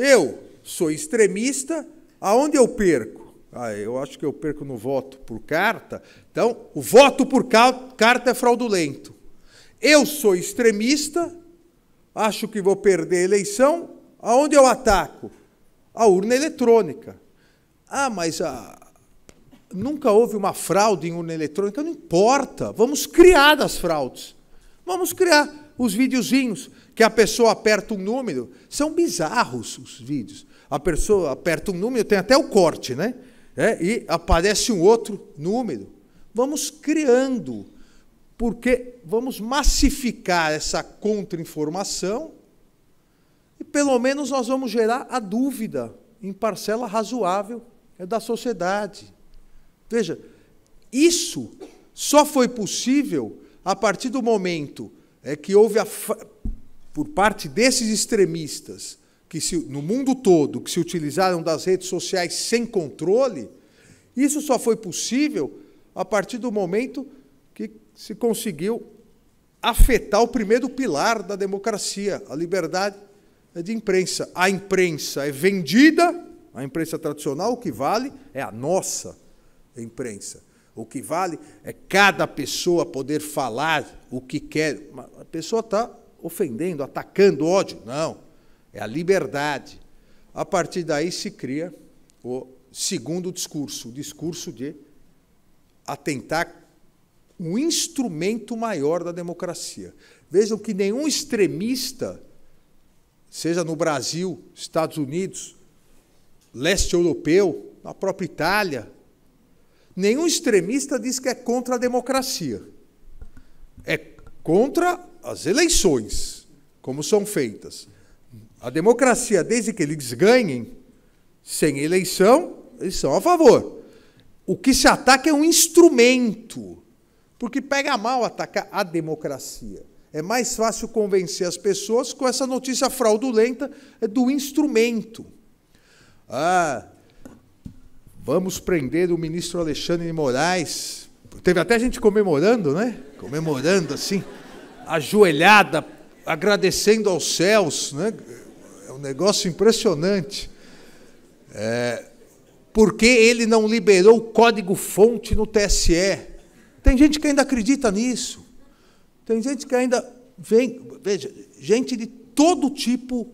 Eu sou extremista, aonde eu perco? Ah, eu acho que eu perco no voto por carta. Então, o voto por carta é fraudulento. Eu sou extremista, acho que vou perder a eleição, aonde eu ataco? A urna eletrônica. Ah, mas ah, nunca houve uma fraude em urna eletrônica? Não importa, vamos criar as fraudes. Vamos criar os videozinhos que a pessoa aperta um número, são bizarros os vídeos. A pessoa aperta um número, tem até o corte, né? É, e aparece um outro número. Vamos criando, porque vamos massificar essa contra-informação e pelo menos nós vamos gerar a dúvida em parcela razoável é da sociedade. Veja, isso só foi possível a partir do momento é que houve, a, por parte desses extremistas, que se, no mundo todo, que se utilizaram das redes sociais sem controle, isso só foi possível a partir do momento que se conseguiu afetar o primeiro pilar da democracia, a liberdade é de imprensa. A imprensa é vendida, a imprensa tradicional, o que vale é a nossa imprensa. O que vale é cada pessoa poder falar o que quer. A pessoa está ofendendo, atacando ódio. Não. É a liberdade. A partir daí se cria o segundo discurso, o discurso de atentar um instrumento maior da democracia. Vejam que nenhum extremista, seja no Brasil, Estados Unidos, leste europeu, na própria Itália, Nenhum extremista diz que é contra a democracia. É contra as eleições, como são feitas. A democracia, desde que eles ganhem, sem eleição, eles são a favor. O que se ataca é um instrumento, porque pega mal atacar a democracia. É mais fácil convencer as pessoas com essa notícia fraudulenta é do instrumento. Ah, Vamos prender o ministro Alexandre de Moraes. Teve até gente comemorando, né? Comemorando assim, ajoelhada, agradecendo aos céus, né? É um negócio impressionante. É, porque ele não liberou o código-fonte no TSE. Tem gente que ainda acredita nisso. Tem gente que ainda vem, veja, gente de todo tipo,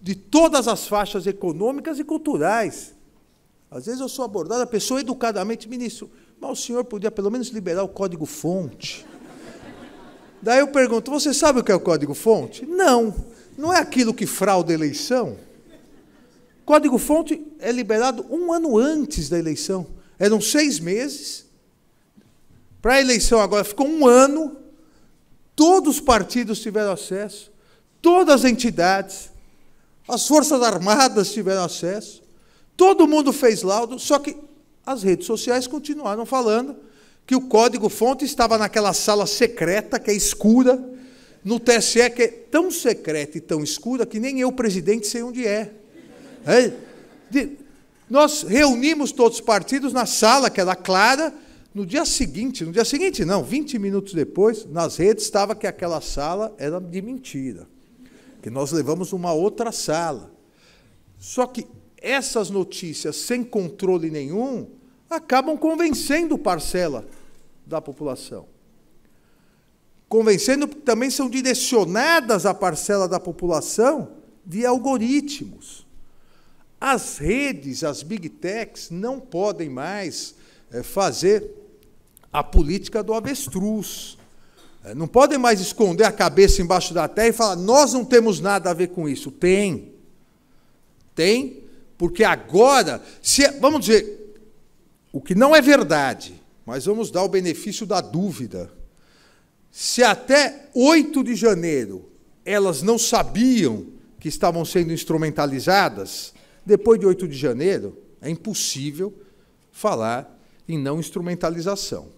de todas as faixas econômicas e culturais. Às vezes eu sou abordado, a pessoa educadamente, ministro, mas o senhor podia pelo menos liberar o código-fonte. Daí eu pergunto, você sabe o que é o código-fonte? Não, não é aquilo que frauda a eleição. Código-fonte é liberado um ano antes da eleição. Eram seis meses. Para a eleição agora ficou um ano. Todos os partidos tiveram acesso, todas as entidades, as Forças Armadas tiveram acesso. Todo mundo fez laudo, só que as redes sociais continuaram falando que o código-fonte estava naquela sala secreta, que é escura, no TSE, que é tão secreta e tão escura que nem eu, presidente, sei onde é. é? De, nós reunimos todos os partidos na sala, que era clara, no dia seguinte, no dia seguinte não, 20 minutos depois, nas redes estava que aquela sala era de mentira, que nós levamos uma outra sala. Só que essas notícias sem controle nenhum acabam convencendo parcela da população. Convencendo também são direcionadas à parcela da população de algoritmos. As redes, as big techs, não podem mais eh, fazer a política do avestruz. Eh, não podem mais esconder a cabeça embaixo da terra e falar: nós não temos nada a ver com isso. Tem. Tem, porque agora, se, é, vamos dizer, o que não é verdade, mas vamos dar o benefício da dúvida. Se até 8 de janeiro elas não sabiam que estavam sendo instrumentalizadas, depois de 8 de janeiro é impossível falar em não instrumentalização.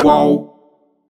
Qual?